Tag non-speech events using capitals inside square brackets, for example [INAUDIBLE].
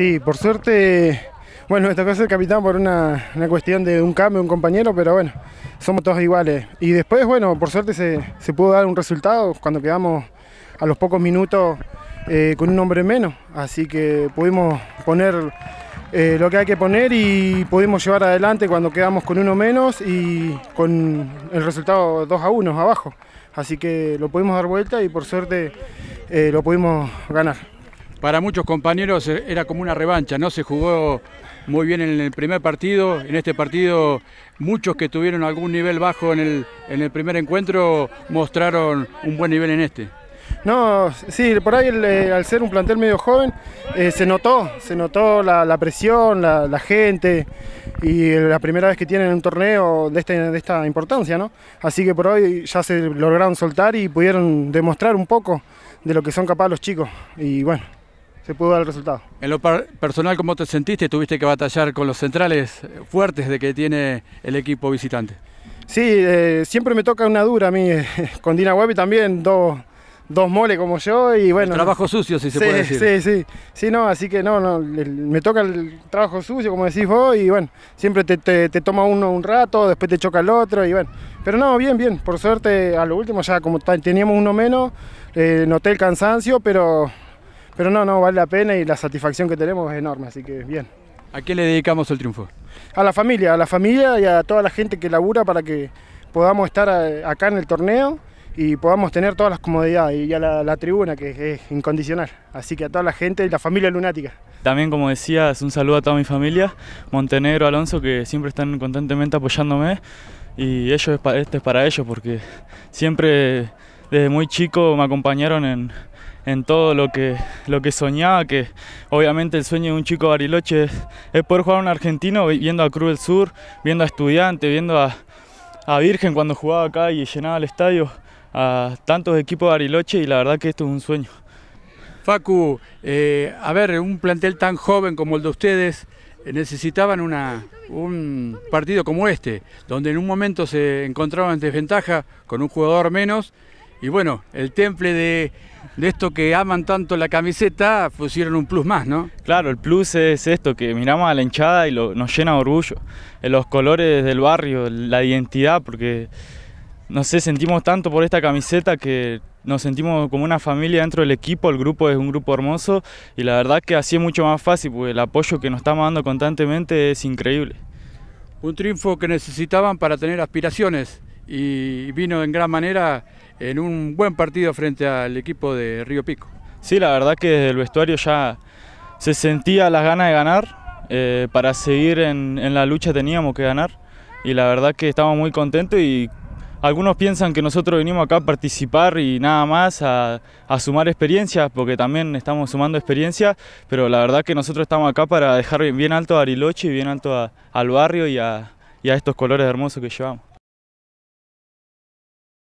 Sí, por suerte, bueno, me tocó ser capitán por una, cuestión de un cambio, un compañero, pero bueno, somos todos iguales. Y después, bueno, por suerte se, pudo dar un resultado cuando quedamos a los pocos minutos eh, con un hombre menos. Así que pudimos poner eh, lo que hay que poner y pudimos llevar adelante cuando quedamos con uno menos y con el resultado 2 a 1 abajo. Así que lo pudimos dar vuelta y por suerte eh, lo pudimos ganar para muchos compañeros eh, era como una revancha, no se jugó muy bien en el primer partido, en este partido muchos que tuvieron algún nivel bajo en el, primer encuentro mostraron un buen nivel en este. No, sí, por ahí eh, al ser un plantel medio joven eh, se notó, se notó la, presión, la, gente y la primera vez que tienen un torneo de, este, de esta importancia, ¿no? Así que por hoy ya se lograron soltar y pudieron demostrar un poco de lo que son capaces los chicos y bueno se pudo dar el resultado. En lo personal, ¿cómo te sentiste? ¿Tuviste que batallar con los centrales fuertes de que tiene el equipo visitante? Sí, eh, siempre me toca una dura a mí, [LAUGHS] con Dina también, dos, dos moles como yo y bueno. trabajo sucio, si se puede decir. Sí, sí, sí, no, así que no, no, me toca el trabajo sucio, como decís vos, y bueno, siempre te, toma uno un rato, después te choca el otro, y bueno. Pero no, bien, bien, por suerte a lo último ya como teníamos uno menos, eh, noté el cansancio, pero pero no, no, vale la pena y la satisfacción que tenemos es enorme, así que bien. ¿A qué le dedicamos el triunfo? A la familia, a la familia y a toda la gente que labura para que podamos estar eh, acá en el torneo y podamos tener todas las comodidades y a la, tribuna que es incondicional. Así que a toda la gente y la familia lunática. También, como decías, un saludo a toda mi familia, Montenegro, Alonso, que siempre están constantemente apoyándome y ellos, este es para ellos porque siempre desde muy chico me acompañaron en, en todo lo que, lo que soñaba, que obviamente el sueño de un chico de Bariloche es, poder jugar a un argentino viendo a Cruz del Sur, viendo a Estudiante, viendo a, a Virgen cuando jugaba acá y llenaba el estadio, a tantos equipos de Bariloche y la verdad que esto es un sueño. Facu, eh, a ver, un plantel tan joven como el de ustedes, eh, necesitaban un partido como este, donde en un momento se encontraban en desventaja con un jugador menos y bueno, el temple de, de esto que aman tanto la camiseta, pusieron un plus más, ¿no? Claro, el plus es esto, que miramos a la hinchada y nos llena de orgullo. Eh, los colores del barrio, la identidad, porque, no sé, sentimos tanto por esta camiseta que nos sentimos como una familia dentro del equipo, el grupo es un grupo hermoso y la verdad que así es mucho más fácil, porque el apoyo que nos estamos dando constantemente es increíble. Un triunfo que necesitaban para tener aspiraciones y vino en gran manera en un buen partido frente al equipo de Río Pico. Sí, la verdad que desde el vestuario ya se sentía las ganas de ganar, eh, para seguir en, la lucha teníamos que ganar y la verdad que estamos muy contentos y algunos piensan que nosotros venimos acá a participar y nada más, a, sumar experiencias, porque también estamos sumando experiencias, pero la verdad que nosotros estamos acá para dejar bien, alto a Ariloche y bien alto al barrio y a estos colores hermosos que llevamos.